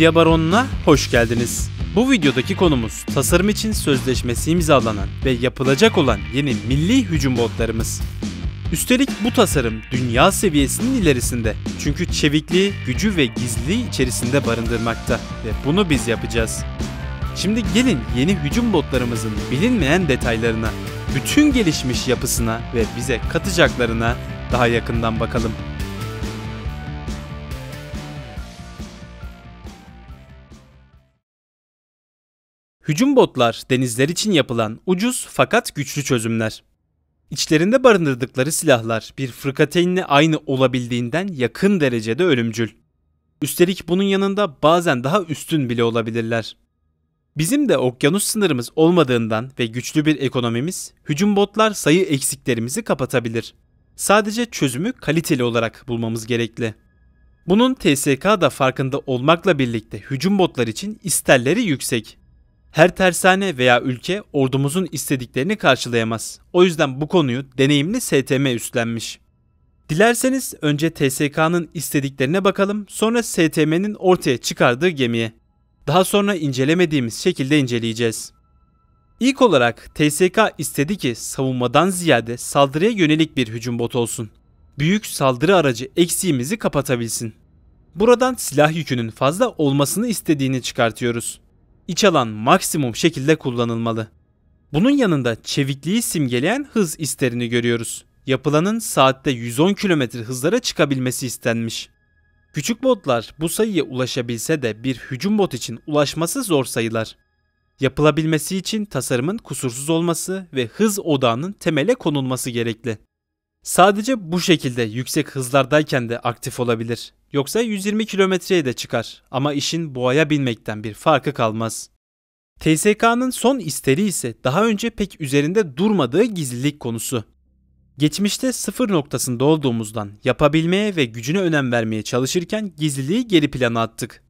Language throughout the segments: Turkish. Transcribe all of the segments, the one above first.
Medya Baronu'na hoş geldiniz. Bu videodaki konumuz tasarım için sözleşmesi imzalanan ve yapılacak olan yeni milli hücum botlarımız. Üstelik bu tasarım dünya seviyesinin ilerisinde. Çünkü çevikliği, gücü ve gizliliği içerisinde barındırmakta ve bunu biz yapacağız. Şimdi gelin yeni hücum botlarımızın bilinmeyen detaylarına, bütün gelişmiş yapısına ve bize katacaklarına daha yakından bakalım. Hücum botlar denizler için yapılan ucuz fakat güçlü çözümler. İçlerinde barındırdıkları silahlar bir fırkateynle aynı olabildiğinden yakın derecede ölümcül. Üstelik bunun yanında bazen daha üstün bile olabilirler. Bizim de okyanus sınırımız olmadığından ve güçlü bir ekonomimiz, hücum botlar sayı eksiklerimizi kapatabilir. Sadece çözümü kaliteli olarak bulmamız gerekli. Bunun TSK da farkında olmakla birlikte hücum botlar için isterleri yüksek. Her tersane veya ülke ordumuzun istediklerini karşılayamaz. O yüzden bu konuyu deneyimli STM üstlenmiş. Dilerseniz önce TSK'nın istediklerine bakalım, sonra STM'nin ortaya çıkardığı gemiye. Daha sonra incelemediğimiz şekilde inceleyeceğiz. İlk olarak TSK istedi ki savunmadan ziyade saldırıya yönelik bir hücum bot olsun. Büyük saldırı aracı eksiğimizi kapatabilsin. Buradan silah yükünün fazla olmasını istediğini çıkartıyoruz iç alan maksimum şekilde kullanılmalı. Bunun yanında çevikliği simgeleyen hız isterini görüyoruz. Yapılanın saatte 110 km hızlara çıkabilmesi istenmiş. Küçük botlar bu sayıya ulaşabilse de bir hücum bot için ulaşması zor sayılar. Yapılabilmesi için tasarımın kusursuz olması ve hız odağının temele konulması gerekli. Sadece bu şekilde yüksek hızlardayken de aktif olabilir Yoksa 120 kilometreye de çıkar ama işin boğaya binmekten bir farkı kalmaz. TSK'nın son isteği ise daha önce pek üzerinde durmadığı gizlilik konusu. Geçmişte sıfır noktasında olduğumuzdan yapabilmeye ve gücüne önem vermeye çalışırken gizliliği geri plana attık.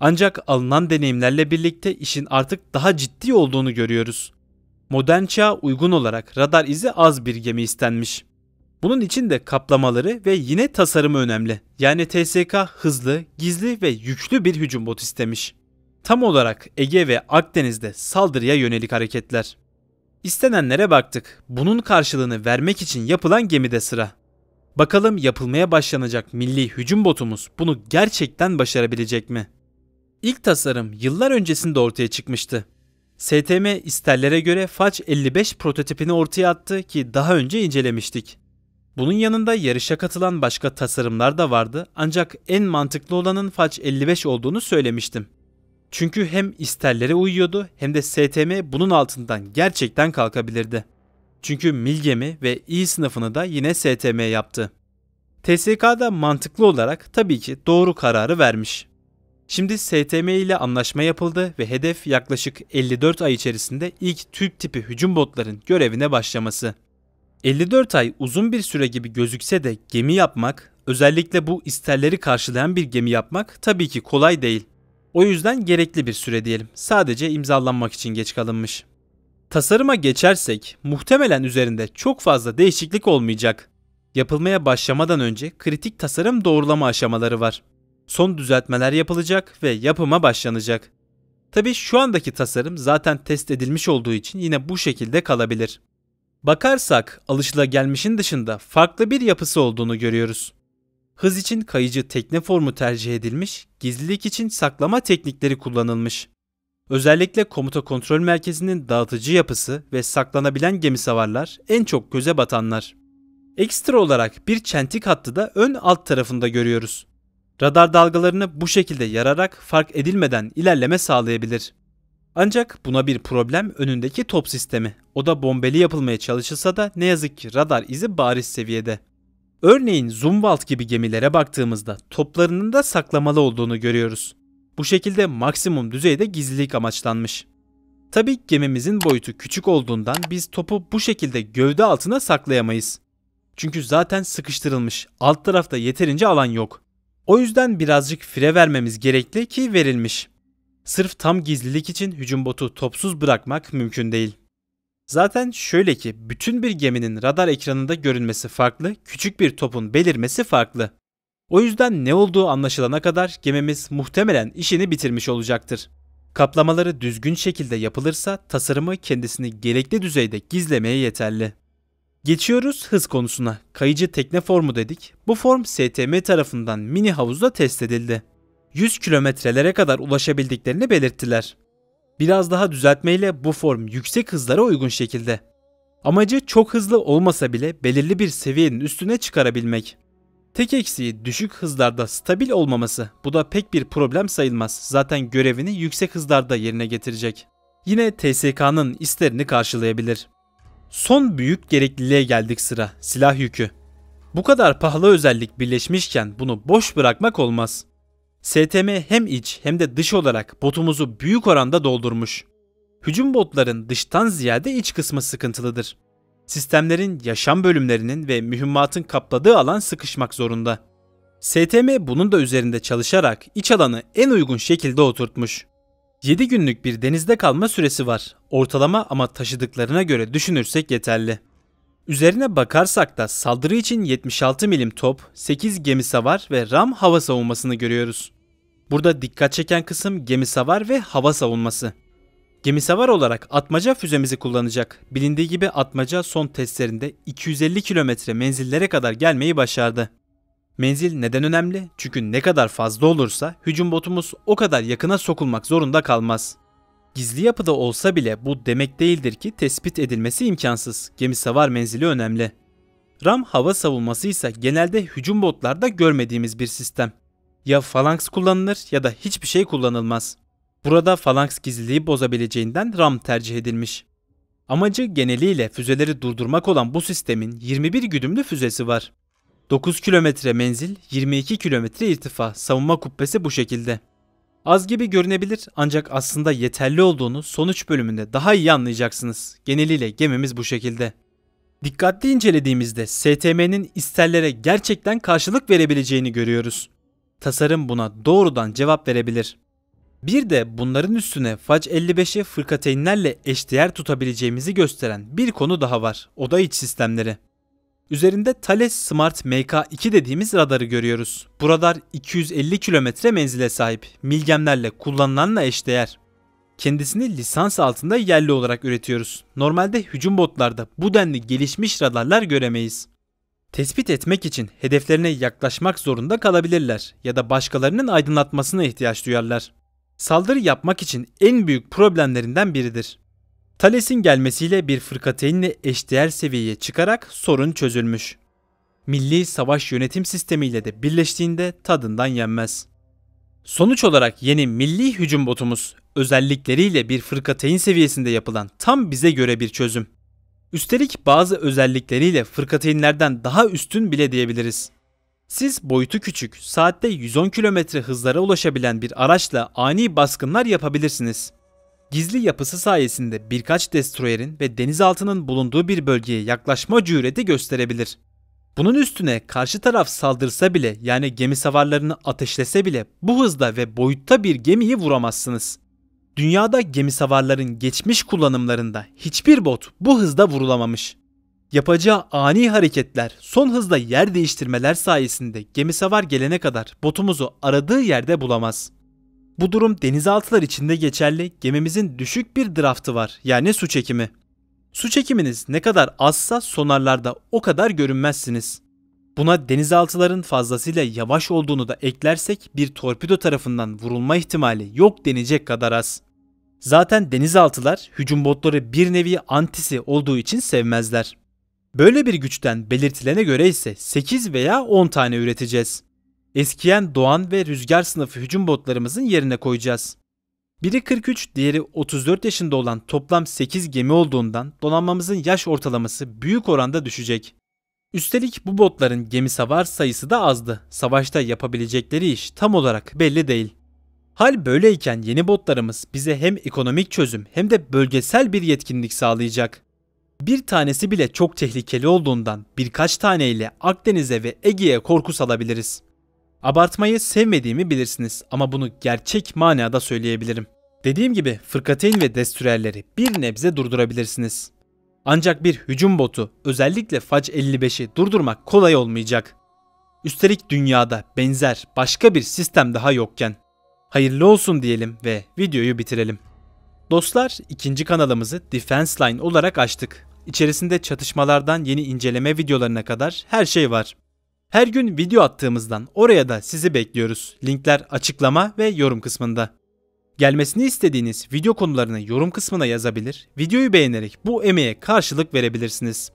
Ancak alınan deneyimlerle birlikte işin artık daha ciddi olduğunu görüyoruz. Modern çağa uygun olarak radar izi az bir gemi istenmiş. Bunun için de kaplamaları ve yine tasarımı önemli. Yani TSK hızlı, gizli ve yüklü bir hücum botu istemiş. Tam olarak Ege ve Akdeniz'de saldırıya yönelik hareketler. İstenenlere baktık. Bunun karşılığını vermek için yapılan gemide sıra. Bakalım yapılmaya başlanacak milli hücum botumuz bunu gerçekten başarabilecek mi? İlk tasarım yıllar öncesinde ortaya çıkmıştı. STM isterlere göre Faç 55 prototipini ortaya attı ki daha önce incelemiştik. Bunun yanında yarışa katılan başka tasarımlar da vardı ancak en mantıklı olanın Faç 55 olduğunu söylemiştim. Çünkü hem isterlere uyuyordu hem de STM bunun altından gerçekten kalkabilirdi. Çünkü Milgemi ve İ sınıfını da yine STM yaptı. TSK da mantıklı olarak tabii ki doğru kararı vermiş. Şimdi STM ile anlaşma yapıldı ve hedef yaklaşık 54 ay içerisinde ilk tüp tipi hücum botların görevine başlaması. 54 ay uzun bir süre gibi gözükse de gemi yapmak, özellikle bu isterleri karşılayan bir gemi yapmak tabii ki kolay değil. O yüzden gerekli bir süre diyelim. Sadece imzalanmak için geç kalınmış. Tasarıma geçersek muhtemelen üzerinde çok fazla değişiklik olmayacak. Yapılmaya başlamadan önce kritik tasarım doğrulama aşamaları var. Son düzeltmeler yapılacak ve yapıma başlanacak. Tabii şu andaki tasarım zaten test edilmiş olduğu için yine bu şekilde kalabilir. Bakarsak alışılagelmişin dışında farklı bir yapısı olduğunu görüyoruz. Hız için kayıcı tekne formu tercih edilmiş, gizlilik için saklama teknikleri kullanılmış. Özellikle komuta kontrol merkezinin dağıtıcı yapısı ve saklanabilen gemi savarlar en çok göze batanlar. Ekstra olarak bir çentik hattı da ön alt tarafında görüyoruz. Radar dalgalarını bu şekilde yararak fark edilmeden ilerleme sağlayabilir. Ancak buna bir problem önündeki top sistemi o da bombeli yapılmaya çalışılsa da ne yazık ki radar izi bariz seviyede. Örneğin Zumwalt gibi gemilere baktığımızda toplarının da saklamalı olduğunu görüyoruz. Bu şekilde maksimum düzeyde gizlilik amaçlanmış. Tabii gemimizin boyutu küçük olduğundan biz topu bu şekilde gövde altına saklayamayız. Çünkü zaten sıkıştırılmış, alt tarafta yeterince alan yok. O yüzden birazcık fire vermemiz gerekli ki verilmiş. Sırf tam gizlilik için hücum botu topsuz bırakmak mümkün değil. Zaten şöyle ki bütün bir geminin radar ekranında görünmesi farklı, küçük bir topun belirmesi farklı. O yüzden ne olduğu anlaşılana kadar gemimiz muhtemelen işini bitirmiş olacaktır. Kaplamaları düzgün şekilde yapılırsa tasarımı kendisini gerekli düzeyde gizlemeye yeterli. Geçiyoruz hız konusuna. Kayıcı tekne formu dedik. Bu form STM tarafından mini havuzda test edildi. 100 kilometrelere kadar ulaşabildiklerini belirttiler. Biraz daha düzeltmeyle bu form yüksek hızlara uygun şekilde. Amacı çok hızlı olmasa bile belirli bir seviyenin üstüne çıkarabilmek. Tek eksiği düşük hızlarda stabil olmaması. Bu da pek bir problem sayılmaz. Zaten görevini yüksek hızlarda yerine getirecek. Yine TSK'nın isterini karşılayabilir. Son büyük gerekliliğe geldik sıra. Silah yükü. Bu kadar pahalı özellik birleşmişken bunu boş bırakmak olmaz. STM hem iç hem de dış olarak botumuzu büyük oranda doldurmuş. Hücum botların dıştan ziyade iç kısmı sıkıntılıdır. Sistemlerin yaşam bölümlerinin ve mühimmatın kapladığı alan sıkışmak zorunda. STM bunun da üzerinde çalışarak iç alanı en uygun şekilde oturtmuş. 7 günlük bir denizde kalma süresi var. Ortalama ama taşıdıklarına göre düşünürsek yeterli. Üzerine bakarsak da saldırı için 76 milim top, 8 gemi savar ve RAM hava savunmasını görüyoruz. Burada dikkat çeken kısım gemi savar ve hava savunması. Gemi savar olarak atmaca füzemizi kullanacak. Bilindiği gibi atmaca son testlerinde 250 kilometre menzillere kadar gelmeyi başardı. Menzil neden önemli? Çünkü ne kadar fazla olursa hücum botumuz o kadar yakına sokulmak zorunda kalmaz. Gizli yapıda olsa bile bu demek değildir ki tespit edilmesi imkansız. Gemi savar menzili önemli. RAM hava savunması ise genelde hücum botlarda görmediğimiz bir sistem. Ya falanks kullanılır ya da hiçbir şey kullanılmaz. Burada falanks gizliliği bozabileceğinden RAM tercih edilmiş. Amacı geneliyle füzeleri durdurmak olan bu sistemin 21 güdümlü füzesi var. 9 kilometre menzil, 22 kilometre irtifa, savunma kubbesi bu şekilde. Az gibi görünebilir ancak aslında yeterli olduğunu sonuç bölümünde daha iyi anlayacaksınız. Geneliyle gemimiz bu şekilde. Dikkatli incelediğimizde STM'nin isterlere gerçekten karşılık verebileceğini görüyoruz. Tasarım buna doğrudan cevap verebilir. Bir de bunların üstüne Fac 55'i fırkateynlerle eşdeğer tutabileceğimizi gösteren bir konu daha var. O da iç sistemleri. Üzerinde Thales Smart MK2 dediğimiz radarı görüyoruz. Bu radar 250 kilometre menzile sahip, milgemlerle kullanılanla eşdeğer. Kendisini lisans altında yerli olarak üretiyoruz. Normalde hücum botlarda bu denli gelişmiş radarlar göremeyiz. Tespit etmek için hedeflerine yaklaşmak zorunda kalabilirler ya da başkalarının aydınlatmasına ihtiyaç duyarlar. Saldırı yapmak için en büyük problemlerinden biridir. Thales'in gelmesiyle bir fırkateynle eşdeğer seviyeye çıkarak sorun çözülmüş. Milli savaş yönetim sistemiyle de birleştiğinde tadından yenmez. Sonuç olarak yeni milli hücum botumuz özellikleriyle bir fırkateyn seviyesinde yapılan tam bize göre bir çözüm. Üstelik bazı özellikleriyle fırkateynlerden daha üstün bile diyebiliriz. Siz boyutu küçük, saatte 110 km hızlara ulaşabilen bir araçla ani baskınlar yapabilirsiniz. Gizli yapısı sayesinde birkaç destroyerin ve denizaltının bulunduğu bir bölgeye yaklaşma cüreti gösterebilir. Bunun üstüne karşı taraf saldırsa bile yani gemi savarlarını ateşlese bile bu hızda ve boyutta bir gemiyi vuramazsınız. Dünyada gemi savarların geçmiş kullanımlarında hiçbir bot bu hızda vurulamamış. Yapacağı ani hareketler, son hızda yer değiştirmeler sayesinde gemi savar gelene kadar botumuzu aradığı yerde bulamaz. Bu durum denizaltılar içinde geçerli. Gemimizin düşük bir draftı var. Yani su çekimi. Su çekiminiz ne kadar azsa sonarlarda o kadar görünmezsiniz. Buna denizaltıların fazlasıyla yavaş olduğunu da eklersek bir torpido tarafından vurulma ihtimali yok denecek kadar az. Zaten denizaltılar hücum botları bir nevi antisi olduğu için sevmezler. Böyle bir güçten belirtilene göre ise 8 veya 10 tane üreteceğiz. Eskiyen Doğan ve Rüzgar sınıfı hücum botlarımızın yerine koyacağız. Biri 43, diğeri 34 yaşında olan toplam 8 gemi olduğundan donanmamızın yaş ortalaması büyük oranda düşecek. Üstelik bu botların gemi savar sayısı da azdı. Savaşta yapabilecekleri iş tam olarak belli değil. Hal böyleyken yeni botlarımız bize hem ekonomik çözüm hem de bölgesel bir yetkinlik sağlayacak. Bir tanesi bile çok tehlikeli olduğundan birkaç taneyle Akdeniz'e ve Ege'ye korku salabiliriz. Abartmayı sevmediğimi bilirsiniz ama bunu gerçek manada söyleyebilirim. Dediğim gibi fırkateyn ve destürerleri bir nebze durdurabilirsiniz. Ancak bir hücum botu özellikle Faj 55'i durdurmak kolay olmayacak. Üstelik dünyada benzer başka bir sistem daha yokken. Hayırlı olsun diyelim ve videoyu bitirelim. Dostlar ikinci kanalımızı Defense Line olarak açtık. İçerisinde çatışmalardan yeni inceleme videolarına kadar her şey var. Her gün video attığımızdan oraya da sizi bekliyoruz. Linkler açıklama ve yorum kısmında. Gelmesini istediğiniz video konularını yorum kısmına yazabilir, videoyu beğenerek bu emeğe karşılık verebilirsiniz.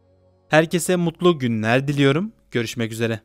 Herkese mutlu günler diliyorum. Görüşmek üzere.